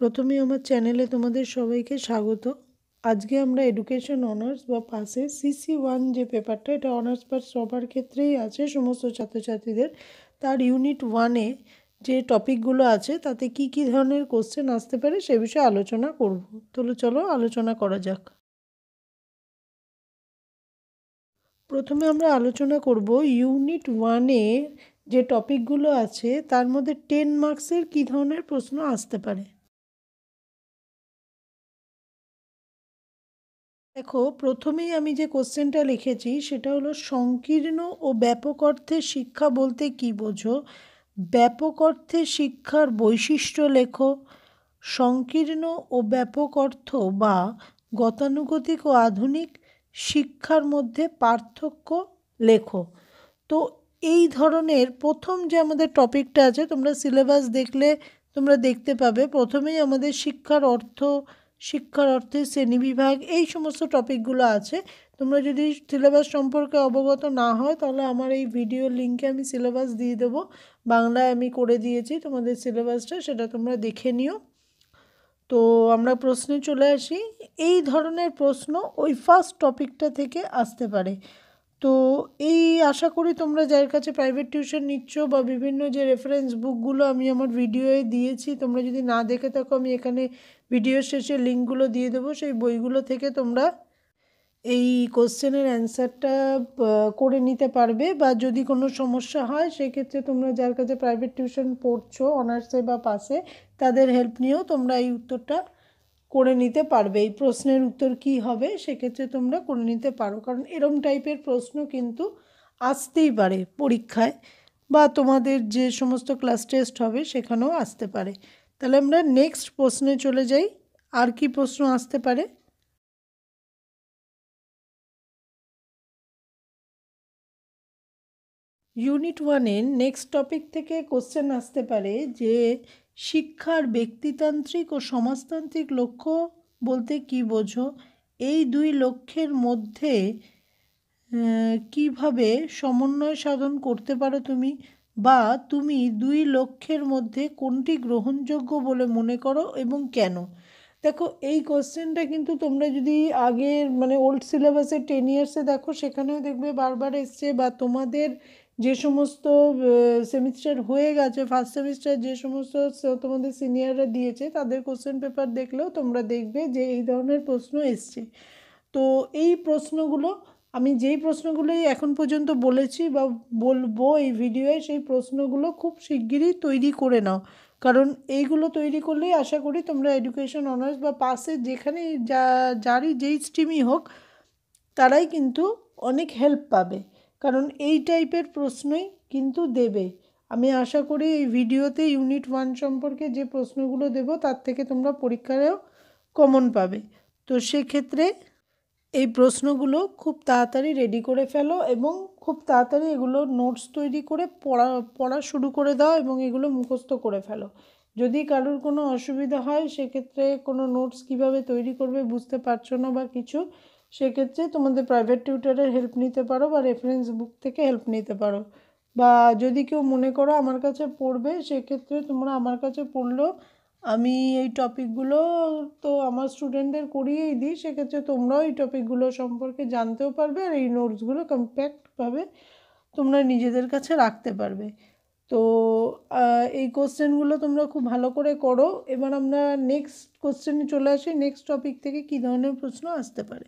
প্রথমে আমার চ্যানেলে তোমাদের সবাইকে স্বাগত আজকে আমরা এডুকেশন অনার্স বা পাসে সিসি ওয়ান যে পেপারটা এটা অনার্স পাস সবার ক্ষেত্রেই আছে সমস্ত ছাত্রছাত্রীদের তার ইউনিট ওয়ানে যে টপিকগুলো আছে তাতে কি কি ধরনের কোশ্চেন আসতে পারে সে বিষয়ে আলোচনা করব তাহলে চলো আলোচনা করা যাক প্রথমে আমরা আলোচনা করব ইউনিট ওয়ানে যে টপিকগুলো আছে তার মধ্যে টেন মার্কসের কী ধরনের প্রশ্ন আসতে পারে দেখো প্রথমেই আমি যে কোশ্চেনটা লিখেছি সেটা হলো সংকীর্ণ ও ব্যাপক অর্থে শিক্ষা বলতে কি বোঝো ব্যাপক অর্থে শিক্ষার বৈশিষ্ট্য লেখো সংকীর্ণ ও ব্যাপক অর্থ বা গতানুগতিক ও আধুনিক শিক্ষার মধ্যে পার্থক্য লেখো তো এই ধরনের প্রথম যে আমাদের টপিকটা আছে তোমরা সিলেবাস দেখলে তোমরা দেখতে পাবে প্রথমেই আমাদের শিক্ষার অর্থ শিক্ষার অর্থে শ্রেণীবিভাগ এই সমস্ত টপিকগুলো আছে তোমরা যদি সিলেবাস সম্পর্কে অবগত না হয় তাহলে আমার এই ভিডিও লিঙ্কে আমি সিলেবাস দিয়ে দেব বাংলায় আমি করে দিয়েছি তোমাদের সিলেবাসটা সেটা তোমরা দেখে নিও তো আমরা প্রশ্নে চলে আসি এই ধরনের প্রশ্ন ওই ফার্স্ট টপিকটা থেকে আসতে পারে তো এই আশা করি তোমরা যার কাছে প্রাইভেট টিউশন নিচ্ছ বা বিভিন্ন যে রেফারেন্স বুকগুলো আমি আমার ভিডিওয়ে দিয়েছি তোমরা যদি না দেখে থাকো আমি এখানে ভিডিও শেষে লিঙ্কগুলো দিয়ে দেবো সেই বইগুলো থেকে তোমরা এই কোশ্চেনের অ্যান্সারটা করে নিতে পারবে বা যদি কোনো সমস্যা হয় সেক্ষেত্রে তোমরা যার কাছে প্রাইভেট টিউশন পড়ছো অনার্সে বা পাসে তাদের হেল্প নিয়েও তোমরা এই উত্তরটা করে নিতে পারবে এই প্রশ্নের উত্তর কি হবে সেক্ষেত্রে তোমরা করে নিতে পারো কারণ এরম টাইপের প্রশ্ন কিন্তু আসতেই পারে পরীক্ষায় বা তোমাদের যে সমস্ত ক্লাস টেস্ট হবে সেখানেও আসতে পারে তাহলে আমরা নেক্সট প্রশ্নে চলে যাই আর কি প্রশ্ন আসতে পারে ইউনিট ওয়ানের নেক্সট টপিক থেকে কোশ্চেন আসতে পারে যে শিক্ষার ব্যক্তিতান্ত্রিক ও সমাজতান্ত্রিক লক্ষ্য বলতে কি বোঝো এই দুই লক্ষ্যের মধ্যে কিভাবে সমন্বয় সাধন করতে পারো তুমি বা তুমি দুই লক্ষ্যের মধ্যে কোনটি গ্রহণযোগ্য বলে মনে করো এবং কেন দেখো এই কোশ্চেনটা কিন্তু তোমরা যদি আগের মানে ওল্ড সিলেবাসে টেন ইয়ার্সে দেখো সেখানেও দেখবে বারবার এসছে বা তোমাদের যে সমস্ত সেমিস্টার হয়ে গেছে ফার্স্ট সেমিস্টার যে সমস্ত তোমাদের সিনিয়ররা দিয়েছে তাদের কোশ্চেন পেপার দেখলেও তোমরা দেখবে যে এই ধরনের প্রশ্ন এসছে তো এই প্রশ্নগুলো আমি যেই প্রশ্নগুলোই এখন পর্যন্ত বলেছি বা বলবো এই ভিডিওয়ে সেই প্রশ্নগুলো খুব শিগগিরই তৈরি করে নাও কারণ এইগুলো তৈরি করলেই আশা করি তোমরা এডুকেশন অনার্স বা পাশে যেখানে যা যারই যেই স্ট্রিমই হোক তারাই কিন্তু অনেক হেল্প পাবে কারণ এই টাইপের প্রশ্নই কিন্তু দেবে আমি আশা করি এই ভিডিওতে ইউনিট ওয়ান সম্পর্কে যে প্রশ্নগুলো দেব তার থেকে তোমরা পরীক্ষায়ও কমন পাবে তো সেক্ষেত্রে এই প্রশ্নগুলো খুব তাড়াতাড়ি রেডি করে ফেলো এবং খুব তাড়াতাড়ি এগুলো নোটস তৈরি করে পড়া পড়া শুরু করে দাও এবং এগুলো মুখস্থ করে ফেলো যদি কারোর কোনো অসুবিধা হয় সেক্ষেত্রে কোনো নোটস কিভাবে তৈরি করবে বুঝতে পারছো না বা কিছু সেক্ষেত্রে তোমাদের প্রাইভেট টিউটারের হেল্প নিতে পারো বা রেফারেন্স বুক থেকে হেল্প নিতে পারো বা যদি কেউ মনে করো আমার কাছে পড়বে সেক্ষেত্রে তোমরা আমার কাছে পড়লেও আমি এই টপিকগুলো তো আমার স্টুডেন্টদের করিয়েই দিই সেক্ষেত্রে তোমরাও এই টপিকগুলো সম্পর্কে জানতেও পারবে আর এই নোটসগুলো কম্প্যাক্টভাবে তোমরা নিজেদের কাছে রাখতে পারবে তো এই কোশ্চেনগুলো তোমরা খুব ভালো করে করো এবার আমরা নেক্সট কোশ্চেনে চলে আসি নেক্সট টপিক থেকে কী ধরনের প্রশ্ন আসতে পারে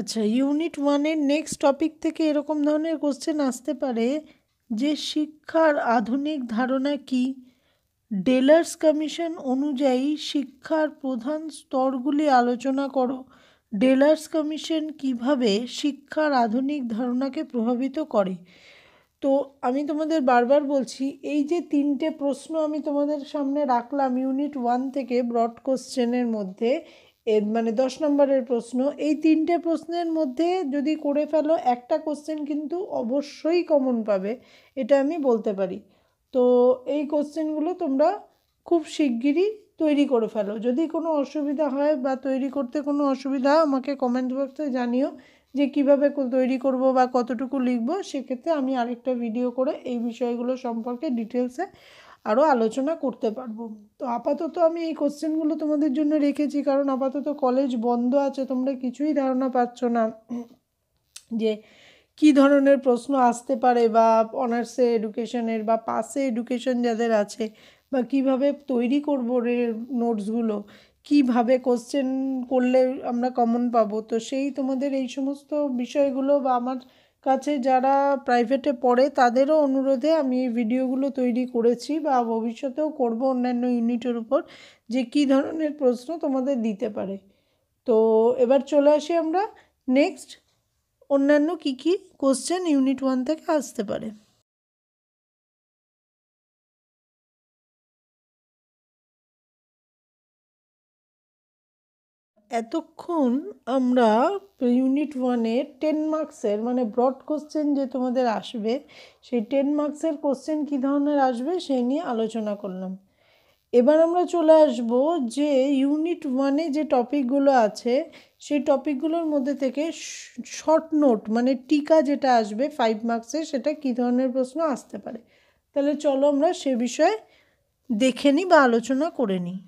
আচ্ছা ইউনিট ওয়ানের নেক্সট টপিক থেকে এরকম ধরনের কোশ্চেন আসতে পারে যে শিক্ষার আধুনিক ধারণা কি ডেলার্স কমিশন অনুযায়ী শিক্ষার প্রধান স্তরগুলি আলোচনা করো ডেলার্স কমিশন কিভাবে শিক্ষার আধুনিক ধারণাকে প্রভাবিত করে তো আমি তোমাদের বারবার বলছি এই যে তিনটে প্রশ্ন আমি তোমাদের সামনে রাখলাম ইউনিট ওয়ান থেকে ব্রড কোশ্চেনের মধ্যে এর মানে দশ নম্বরের প্রশ্ন এই তিনটে প্রশ্নের মধ্যে যদি করে ফেলো একটা কোশ্চেন কিন্তু অবশ্যই কমন পাবে এটা আমি বলতে পারি তো এই কোশ্চেনগুলো তোমরা খুব শিগগিরই তৈরি করে ফেলো যদি কোনো অসুবিধা হয় বা তৈরি করতে কোনো অসুবিধা আমাকে কমেন্ট বক্সে জানিও যে কিভাবে তৈরি করব বা কতটুকু লিখবো সেক্ষেত্রে আমি আরেকটা ভিডিও করে এই বিষয়গুলো সম্পর্কে ডিটেলসে আরও আলোচনা করতে পারবো তো আপাতত আমি এই কোশ্চেনগুলো তোমাদের জন্য রেখেছি কারণ আপাতত কলেজ বন্ধ আছে তোমরা কিছুই ধারণা পাচ্ছ না যে কি ধরনের প্রশ্ন আসতে পারে বা অনার্সে এডুকেশনের বা পাসে এডুকেশন যাদের আছে বা কিভাবে তৈরি করবো রে নোটসগুলো কিভাবে কোশ্চেন করলে আমরা কমন পাবো তো সেই তোমাদের এই সমস্ত বিষয়গুলো বা আমার কাছে যারা প্রাইভেটে পড়ে তাদেরও অনুরোধে আমি এই ভিডিওগুলো তৈরি করেছি বা ভবিষ্যতেও করব অন্যান্য ইউনিটের উপর যে কি ধরনের প্রশ্ন তোমাদের দিতে পারে তো এবার চলে আসি আমরা নেক্সট অন্যান্য কি কি কোশ্চেন ইউনিট ওয়ান থেকে আসতে পারে এতক্ষণ আমরা ইউনিট ওয়ানে টেন মার্কসের মানে ব্রড কোশ্চেন যে তোমাদের আসবে সেই টেন মার্কসের কোশ্চেন কী ধরনের আসবে সেই নিয়ে আলোচনা করলাম এবার আমরা চলে আসব যে ইউনিট ওয়ানে যে টপিকগুলো আছে সেই টপিকগুলোর মধ্যে থেকে শর্ট নোট মানে টিকা যেটা আসবে ফাইভ মার্কসের সেটা কী ধরনের প্রশ্ন আসতে পারে তাহলে চলো আমরা সে বিষয়ে দেখে নিই বা আলোচনা করে নিই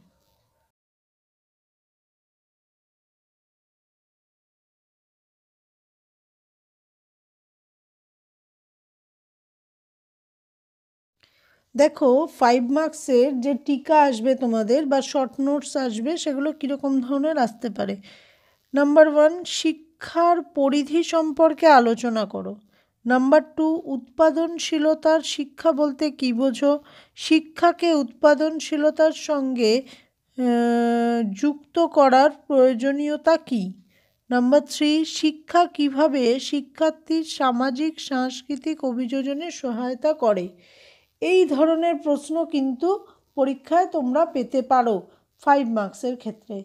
দেখো ফাইভ মার্কসের যে টিকা আসবে তোমাদের বা শর্ট নোটস আসবে সেগুলো কীরকম ধরনের আসতে পারে নাম্বার ওয়ান শিক্ষার পরিধি সম্পর্কে আলোচনা করো নাম্বার টু উৎপাদনশীলতার শিক্ষা বলতে কী বোঝো শিক্ষাকে উৎপাদনশীলতার সঙ্গে যুক্ত করার প্রয়োজনীয়তা কী নাম্বার থ্রি শিক্ষা কিভাবে শিক্ষার্থীর সামাজিক সাংস্কৃতিক অভিযোজনে সহায়তা করে এই ধরনের প্রশ্ন কিন্তু পরীক্ষায় তোমরা পেতে পারো ফাইভ মার্কসের ক্ষেত্রে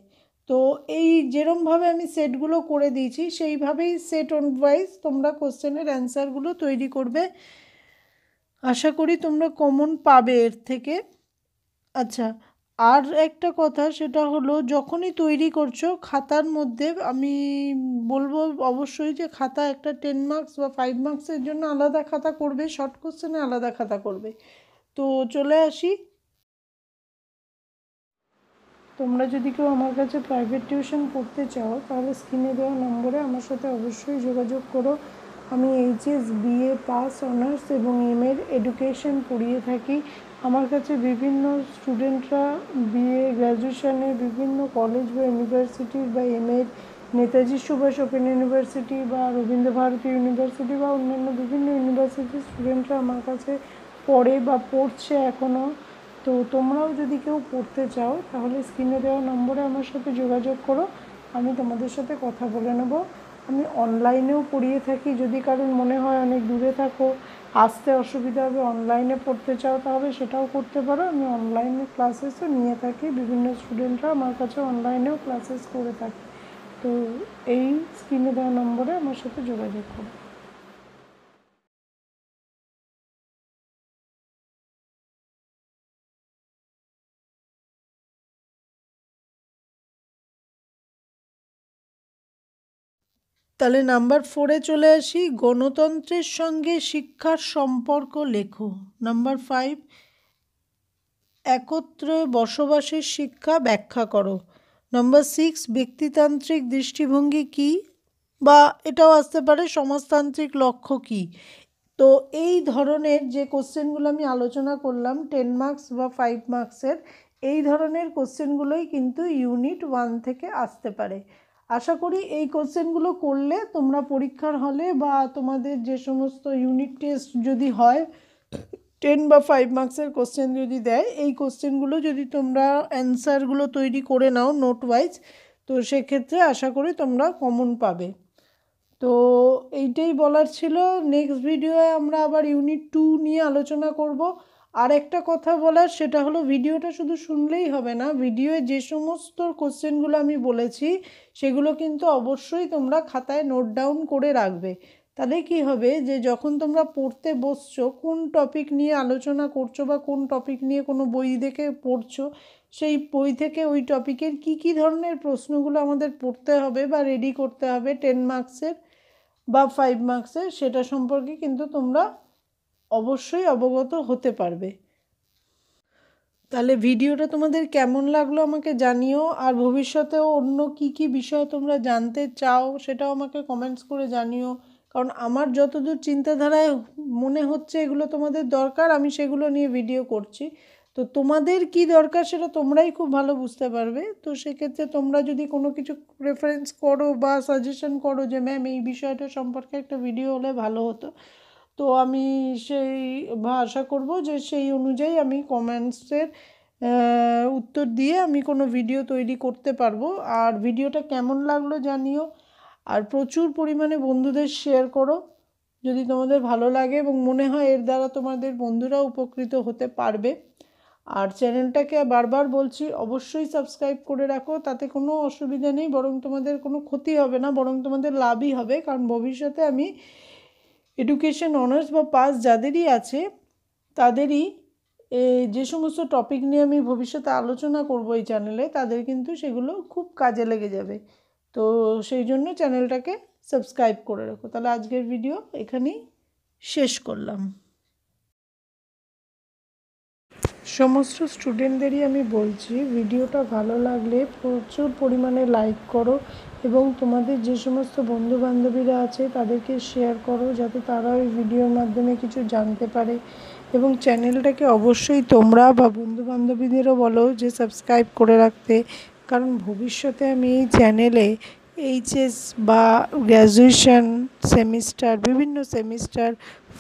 তো এই যেরমভাবে আমি সেটগুলো করে দিয়েছি সেইভাবেই সেট ওয়াইজ তোমরা কোশ্চেনের অ্যান্সারগুলো তৈরি করবে আশা করি তোমরা কমন পাবে এর থেকে আচ্ছা আর একটা কথা সেটা হলো যখনই তৈরি করছো খাতার মধ্যে আমি বলবো অবশ্যই যে খাতা একটা টেন মার্কস বা ফাইভ মার্কসের জন্য আলাদা খাতা করবে শর্ট কোশ্চেনে আলাদা খাতা করবে তো চলে আসি তোমরা যদি কেউ আমার কাছে প্রাইভেট টিউশন পড়তে চাও তাহলে স্ক্রিনে দেওয়া নম্বরে আমার সাথে অবশ্যই যোগাযোগ করো আমি এইচএস বিএ পাস অনার্স এবং এম এর এডুকেশন পড়িয়ে থাকি আমার কাছে বিভিন্ন স্টুডেন্টরা বিএ গ্র্যাজুয়েশানে বিভিন্ন কলেজ বা ইউনিভার্সিটি বা এম এর নেতাজি সুভাষ ওপেন ইউনিভার্সিটি বা রবীন্দ্রভারতী ইউনিভার্সিটি বা অন্যান্য বিভিন্ন ইউনিভার্সিটির স্টুডেন্টরা আমার কাছে পড়ে বা পড়ছে এখনও তো তোমরাও যদি কেউ পড়তে চাও তাহলে স্ক্রিনে দেওয়া নম্বরে আমার সাথে যোগাযোগ করো আমি তোমাদের সাথে কথা বলে নেব আমি অনলাইনেও পড়িয়ে থাকি যদি কারণ মনে হয় অনেক দূরে থাকো আসতে অসুবিধা হবে অনলাইনে পড়তে চাও তাহলে সেটাও করতে পারো আমি অনলাইনে ক্লাসেসও নিয়ে থাকি বিভিন্ন স্টুডেন্টরা আমার কাছে অনলাইনেও ক্লাসেস করে থাকে তো এই স্ক্রিনে দেওয়া নম্বরে আমার সাথে যোগাযোগ করো তাহলে নাম্বার ফোরে চলে আসি গণতন্ত্রের সঙ্গে শিক্ষার সম্পর্ক লেখো নাম্বার ফাইভ একত্রে বসবাসের শিক্ষা ব্যাখ্যা করো নাম্বার সিক্স ব্যক্তিতান্ত্রিক দৃষ্টিভঙ্গি কি বা এটাও আসতে পারে সমাজতান্ত্রিক লক্ষ্য কি তো এই ধরনের যে কোশ্চেনগুলো আমি আলোচনা করলাম টেন মার্কস বা ফাইভ মার্কসের এই ধরনের কোশ্চেনগুলোই কিন্তু ইউনিট ওয়ান থেকে আসতে পারে আশা করি এই কোশ্চেনগুলো করলে তোমরা পরীক্ষার হলে বা তোমাদের যে সমস্ত ইউনিট টেস্ট যদি হয় টেন বা ফাইভ মার্কসের কোশ্চেন যদি দেয় এই কোশ্চেনগুলো যদি তোমরা অ্যান্সারগুলো তৈরি করে নাও নোট ওয়াইজ তো সেক্ষেত্রে আশা করি তোমরা কমন পাবে তো এইটাই বলার ছিল নেক্সট ভিডিওয়ে আমরা আবার ইউনিট টু নিয়ে আলোচনা করব আর একটা কথা বলার সেটা হলো ভিডিওটা শুধু শুনলেই হবে না ভিডিওয়ে যে সমস্ত কোশ্চেনগুলো আমি বলেছি সেগুলো কিন্তু অবশ্যই তোমরা খাতায় নোট ডাউন করে রাখবে তাহলে কি হবে যে যখন তোমরা পড়তে বসছো কোন টপিক নিয়ে আলোচনা করছো বা কোন টপিক নিয়ে কোনো বই দেখে পড়ছো সেই বই থেকে ওই টপিকের কি কি ধরনের প্রশ্নগুলো আমাদের পড়তে হবে বা রেডি করতে হবে টেন মার্কসের বা ফাইভ মার্কসের সেটা সম্পর্কে কিন্তু তোমরা অবশ্যই অবগত হতে পারবে তাহলে ভিডিওটা তোমাদের কেমন লাগলো আমাকে জানিও আর ভবিষ্যতেও অন্য কি কি বিষয় তোমরা জানতে চাও সেটাও আমাকে কমেন্টস করে জানিও কারণ আমার যতদূর চিন্তাধারায় মনে হচ্ছে এগুলো তোমাদের দরকার আমি সেগুলো নিয়ে ভিডিও করছি তো তোমাদের কি দরকার সেটা তোমরাই খুব ভালো বুঝতে পারবে তো সেক্ষেত্রে তোমরা যদি কোনো কিছু রেফারেন্স করো বা সাজেশন করো যে ম্যাম এই বিষয়টা সম্পর্কে একটা ভিডিও হলে ভালো হতো তো আমি সেই আশা করব যে সেই অনুযায়ী আমি কমেন্টসের উত্তর দিয়ে আমি কোনো ভিডিও তৈরি করতে পারবো আর ভিডিওটা কেমন লাগলো জানিও আর প্রচুর পরিমাণে বন্ধুদের শেয়ার করো যদি তোমাদের ভালো লাগে এবং মনে হয় এর দ্বারা তোমাদের বন্ধুরা উপকৃত হতে পারবে আর চ্যানেলটাকে বারবার বলছি অবশ্যই সাবস্ক্রাইব করে রাখো তাতে কোনো অসুবিধা নেই বরং তোমাদের কোনো ক্ষতি হবে না বরং তোমাদের লাভই হবে কারণ ভবিষ্যতে আমি এডুকেশন অনার্স বা পাস যাদেরই আছে তাদেরই যে সমস্ত টপিক নিয়ে আমি ভবিষ্যতে আলোচনা করব এই চ্যানেলে তাদের কিন্তু সেগুলো খুব কাজে লেগে যাবে তো সেই জন্য চ্যানেলটাকে সাবস্ক্রাইব করে রাখো তাহলে আজকের ভিডিও এখানেই শেষ করলাম সমস্ত স্টুডেন্টদেরই আমি বলছি ভিডিওটা ভালো লাগলে প্রচুর পরিমাণে লাইক করো এবং তোমাদের যে সমস্ত বন্ধু বান্ধবীরা আছে তাদেরকে শেয়ার করো যাতে তারা ওই ভিডিওর মাধ্যমে কিছু জানতে পারে এবং চ্যানেলটাকে অবশ্যই তোমরা বা বন্ধু বান্ধবীদেরও বলো যে সাবস্ক্রাইব করে রাখতে কারণ ভবিষ্যতে আমি এই চ্যানেলে এইচএস বা গ্র্যাজুয়েশন সেমিস্টার বিভিন্ন সেমিস্টার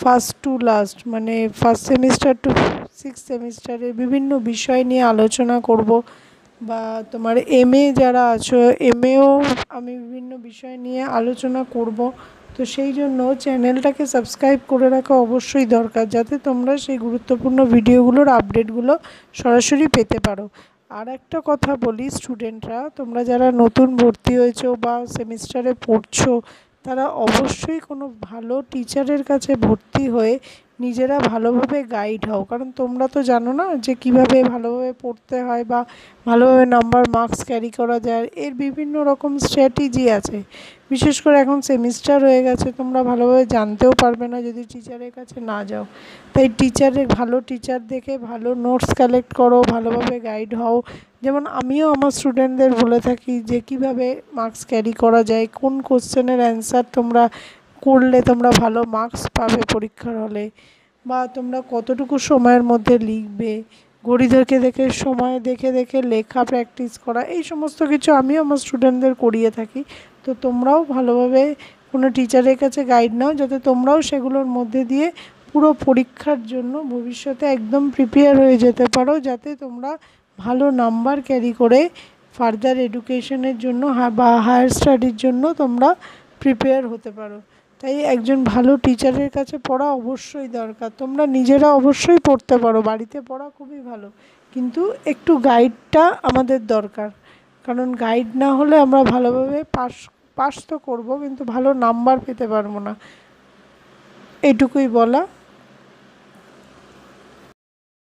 ফার্স্ট টু লাস্ট মানে ফার্স্ট সেমিস্টার টু সিক্স সেমিস্টারের বিভিন্ন বিষয় নিয়ে আলোচনা করব বা তোমার এম এ যারা আছো এম এও আমি বিভিন্ন বিষয় নিয়ে আলোচনা করব তো সেই জন্য চ্যানেলটাকে সাবস্ক্রাইব করে রাখা অবশ্যই দরকার যাতে তোমরা সেই গুরুত্বপূর্ণ ভিডিওগুলোর আপডেটগুলো সরাসরি পেতে পারো আর একটা কথা বলি স্টুডেন্টরা তোমরা যারা নতুন ভর্তি হয়েছো বা সেমিস্টারে পড়ছো তারা অবশ্যই কোনো ভালো টিচারের কাছে ভর্তি হয়ে নিজেরা ভালোভাবে গাইড হও কারণ তোমরা তো জানো না যে কিভাবে ভালোভাবে পড়তে হয় বা ভালোভাবে নাম্বার মার্কস ক্যারি করা যায় এর বিভিন্ন রকম স্ট্র্যাটেজি আছে বিশেষ করে এখন সেমিস্টার হয়ে গেছে তোমরা ভালোভাবে জানতেও পারবে না যদি টিচারের কাছে না যাও তাই টিচারের ভালো টিচার দেখে ভালো নোটস কালেক্ট করো ভালোভাবে গাইড হও যেমন আমিও আমার স্টুডেন্টদের বলে থাকি যে কিভাবে মার্কস ক্যারি করা যায় কোন কোশ্চেনের অ্যান্সার তোমরা করলে তোমরা ভালো মার্কস পাবে পরীক্ষার হলে বা তোমরা কতটুকু সময়ের মধ্যে লিখবে গড়িদেরকে দেখে সময় দেখে দেখে লেখা প্র্যাকটিস করা এই সমস্ত কিছু আমিও আমার স্টুডেন্টদের করিয়ে থাকি তো তোমরাও ভালোভাবে কোনো টিচারের কাছে গাইড নাও যাতে তোমরাও সেগুলোর মধ্যে দিয়ে পুরো পরীক্ষার জন্য ভবিষ্যতে একদম প্রিপেয়ার হয়ে যেতে পারো যাতে তোমরা ভালো নাম্বার ক্যারি করে ফার্দার এডুকেশনের জন্য বা হায়ার স্টাডির জন্য তোমরা প্রিপেয়ার হতে পারো তাই একজন ভালো টিচারের কাছে পড়া অবশ্যই দরকার তোমরা নিজেরা অবশ্যই পড়তে পারো বাড়িতে পড়া খুবই ভালো কিন্তু একটু গাইডটা আমাদের দরকার কারণ গাইড না হলে আমরা ভালোভাবে পাস পাস তো করবো কিন্তু ভালো নাম্বার পেতে পারবো না এটুকুই বলা